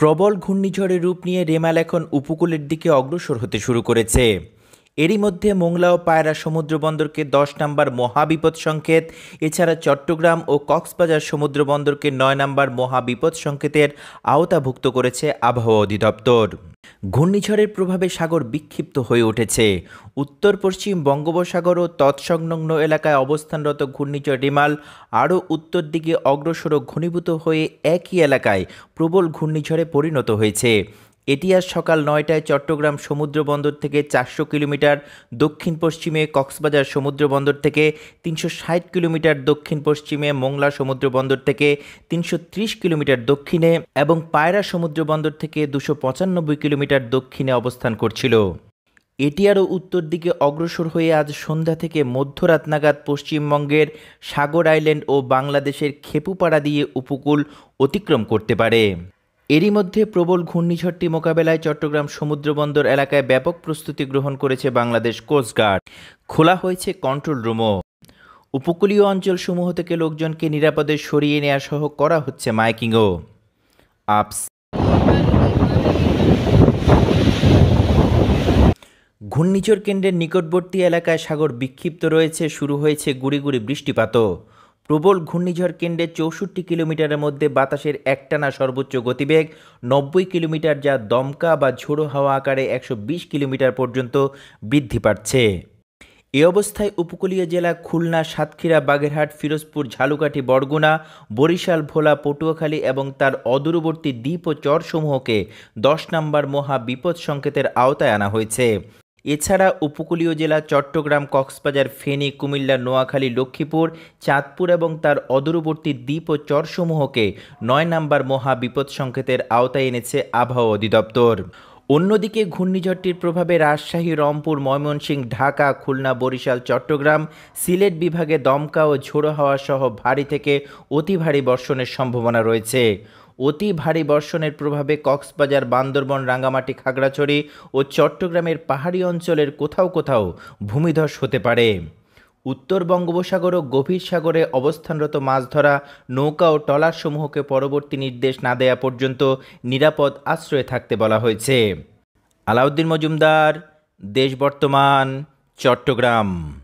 প্রবল ঘূর্ণিঝড়ের রূপ নিয়ে রেমাল এখন উপকূলের দিকে অগ্রসর হতে শুরু করেছে এরই মধ্যে মোংলা ও পায়রা সমুদ্র বন্দরকে দশ নম্বর মহাবিপদ সংকেত এছাড়া চট্টগ্রাম ও কক্সবাজার সমুদ্র বন্দরকে নয় নম্বর মহাবিপদ সংকেতের আওতাভুক্ত করেছে আবহাওয়া অধিদপ্তর ঘূর্ণিঝড়ের প্রভাবে সাগর বিক্ষিপ্ত হয়ে উঠেছে উত্তর পশ্চিম বঙ্গোপসাগর ও তৎসংলগ্ন এলাকায় অবস্থানরত ঘূর্ণিঝড় রিমাল আরও উত্তর দিকে অগ্রসর ঘনীভূত হয়ে একই এলাকায় প্রবল ঘূর্ণিঝড়ে পরিণত হয়েছে এটি আজ সকাল নয়টায় চট্টগ্রাম সমুদ্র বন্দর থেকে চারশো কিলোমিটার দক্ষিণ পশ্চিমে কক্সবাজার সমুদ্র বন্দর থেকে তিনশো ষাট কিলোমিটার দক্ষিণ পশ্চিমে মোংলা সমুদ্র বন্দর থেকে তিনশো ত্রিশ কিলোমিটার দক্ষিণে এবং পায়রা সমুদ্র বন্দর থেকে দুশো পঁচানব্বই কিলোমিটার দক্ষিণে অবস্থান করছিল এটি আরও উত্তর দিকে অগ্রসর হয়ে আজ সন্ধ্যা থেকে মধ্যরাত নাগাদ পশ্চিমবঙ্গের সাগর আইল্যান্ড ও বাংলাদেশের খেপুপাড়া দিয়ে উপকূল অতিক্রম করতে পারে এরই মধ্যে প্রবল ঘূর্ণিঝড়টি মোকাবেলায় চট্টগ্রাম সমুদ্রবন্দর এলাকায় ব্যাপক প্রস্তুতি গ্রহণ করেছে বাংলাদেশ কোস্টগার্ড খোলা হয়েছে কন্ট্রোল রুমও উপকূলীয় অঞ্চলসমূহ থেকে লোকজনকে নিরাপদে সরিয়ে নেওয়া সহ করা হচ্ছে মাইকিংও আপস ঘূর্ণিঝড় কেন্দ্রের নিকটবর্তী এলাকায় সাগর বিক্ষিপ্ত রয়েছে শুরু হয়েছে গুড়ি গুড়ি বৃষ্টিপাতও প্রবল ঘূর্ণিঝড় কেন্দ্রে চৌষট্টি কিলোমিটারের মধ্যে বাতাসের একটানা সর্বোচ্চ গতিবেগ নব্বই কিলোমিটার যা দমকা বা ঝোড়ো হাওয়া আকারে একশো কিলোমিটার পর্যন্ত বৃদ্ধি পাচ্ছে এ অবস্থায় উপকূলীয় জেলা খুলনা সাতক্ষীরা বাগেরহাট ফিরোজপুর ঝালুকাঠি বরগুনা বরিশাল ভোলা পটুয়াখালী এবং তার অদূরবর্তী দ্বীপ ও চরসমূহকে দশ নম্বর মহা বিপদ সংকেতের আওতায় আনা হয়েছে এছাড়া উপকূলীয় জেলা চট্টগ্রাম কক্সবাজার ফেনী কুমিল্লা নোয়াখালী লক্ষ্মীপুর চাঁদপুর এবং তার অদূরবর্তী দ্বীপ ও চরসমূহকে নয় নম্বর মহা বিপদ সংকেতের আওতায় এনেছে আবহাওয়া অধিদপ্তর অন্যদিকে ঘূর্ণিঝড়টির প্রভাবে রাজশাহী রংপুর ময়মনসিংহ ঢাকা খুলনা বরিশাল চট্টগ্রাম সিলেট বিভাগে দমকা ও ঝোড়ো হাওয়া সহ ভারী থেকে অতি ভারী বর্ষণের সম্ভাবনা রয়েছে অতি ভারী বর্ষণের প্রভাবে কক্সবাজার বান্দরবন রাঙ্গামাটি খাগড়াছড়ি ও চট্টগ্রামের পাহাড়ি অঞ্চলের কোথাও কোথাও ভূমিধস হতে পারে উত্তর বঙ্গোপসাগর ও গভীর সাগরে অবস্থানরত মাছ ধরা নৌকা ও সমূহকে পরবর্তী নির্দেশ না দেয়া পর্যন্ত নিরাপদ আশ্রয়ে থাকতে বলা হয়েছে আলাউদ্দিন মজুমদার দেশ বর্তমান চট্টগ্রাম